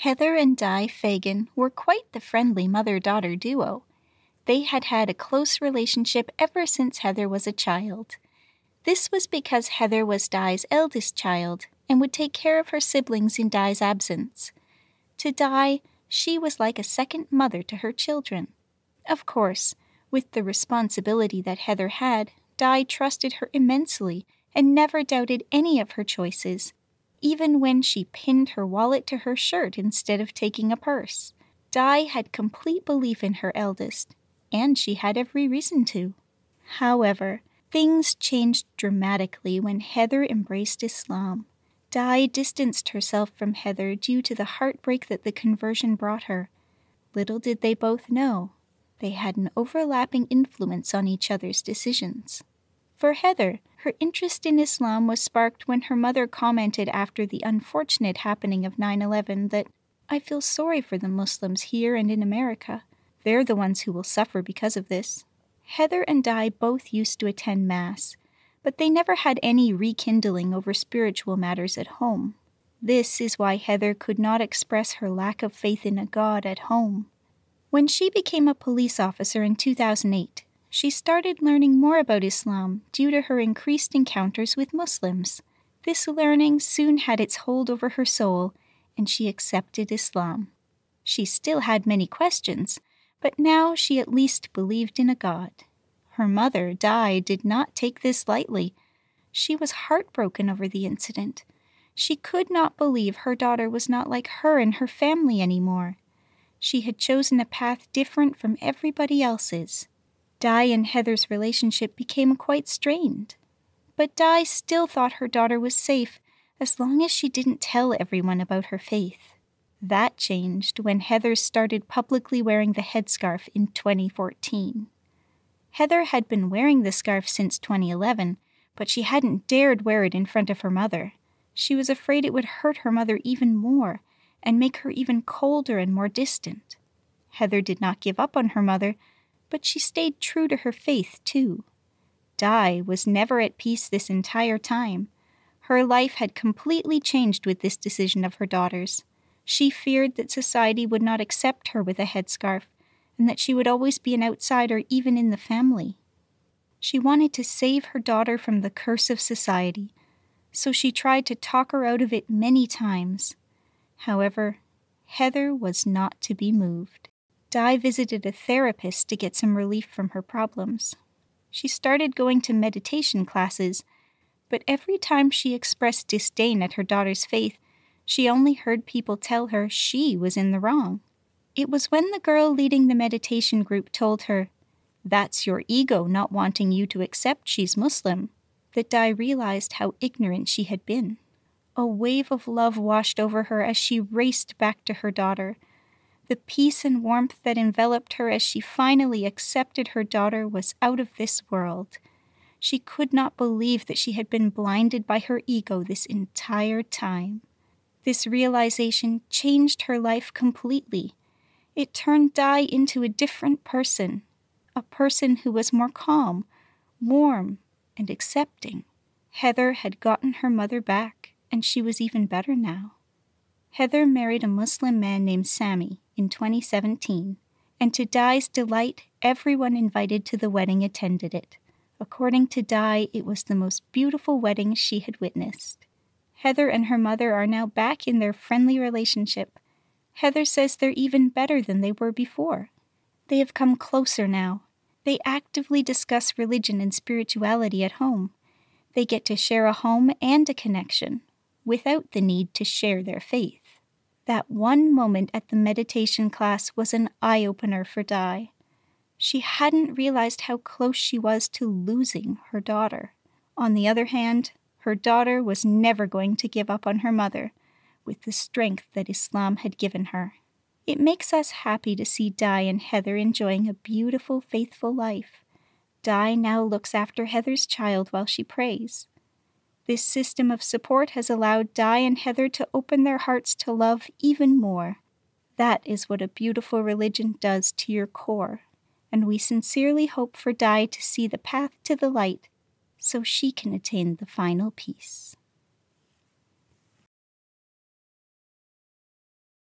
Heather and Di Fagan were quite the friendly mother daughter duo. They had had a close relationship ever since Heather was a child. This was because Heather was Di's eldest child and would take care of her siblings in Di's absence. To Di, she was like a second mother to her children. Of course, with the responsibility that Heather had, Di trusted her immensely and never doubted any of her choices, even when she pinned her wallet to her shirt instead of taking a purse. Di had complete belief in her eldest, and she had every reason to. However, things changed dramatically when Heather embraced Islam. Di distanced herself from Heather due to the heartbreak that the conversion brought her. Little did they both know, they had an overlapping influence on each other's decisions. For Heather, her interest in Islam was sparked when her mother commented after the unfortunate happening of 9 11 that, I feel sorry for the Muslims here and in America. They're the ones who will suffer because of this. Heather and I both used to attend Mass, but they never had any rekindling over spiritual matters at home. This is why Heather could not express her lack of faith in a God at home. When she became a police officer in 2008, she started learning more about Islam due to her increased encounters with Muslims. This learning soon had its hold over her soul, and she accepted Islam. She still had many questions, but now she at least believed in a God. Her mother, Di, did not take this lightly. She was heartbroken over the incident. She could not believe her daughter was not like her and her family anymore. She had chosen a path different from everybody else's. Di and Heather's relationship became quite strained. But Di still thought her daughter was safe as long as she didn't tell everyone about her faith. That changed when Heather started publicly wearing the headscarf in 2014. Heather had been wearing the scarf since 2011, but she hadn't dared wear it in front of her mother. She was afraid it would hurt her mother even more and make her even colder and more distant. Heather did not give up on her mother, but she stayed true to her faith, too. Di was never at peace this entire time. Her life had completely changed with this decision of her daughter's. She feared that society would not accept her with a headscarf, and that she would always be an outsider even in the family. She wanted to save her daughter from the curse of society, so she tried to talk her out of it many times. However, Heather was not to be moved. Di visited a therapist to get some relief from her problems. She started going to meditation classes, but every time she expressed disdain at her daughter's faith, she only heard people tell her she was in the wrong. It was when the girl leading the meditation group told her, That's your ego not wanting you to accept she's Muslim, that Di realized how ignorant she had been. A wave of love washed over her as she raced back to her daughter the peace and warmth that enveloped her as she finally accepted her daughter was out of this world. She could not believe that she had been blinded by her ego this entire time. This realization changed her life completely. It turned Di into a different person, a person who was more calm, warm, and accepting. Heather had gotten her mother back, and she was even better now. Heather married a Muslim man named Sammy in 2017, and to Di's delight, everyone invited to the wedding attended it. According to Di, it was the most beautiful wedding she had witnessed. Heather and her mother are now back in their friendly relationship. Heather says they're even better than they were before. They have come closer now. They actively discuss religion and spirituality at home. They get to share a home and a connection without the need to share their faith. That one moment at the meditation class was an eye opener for Di. She hadn't realized how close she was to losing her daughter. On the other hand, her daughter was never going to give up on her mother with the strength that Islam had given her. It makes us happy to see Di and Heather enjoying a beautiful, faithful life. Di now looks after Heather's child while she prays. This system of support has allowed Di and Heather to open their hearts to love even more. That is what a beautiful religion does to your core, and we sincerely hope for Di to see the path to the light so she can attain the final peace.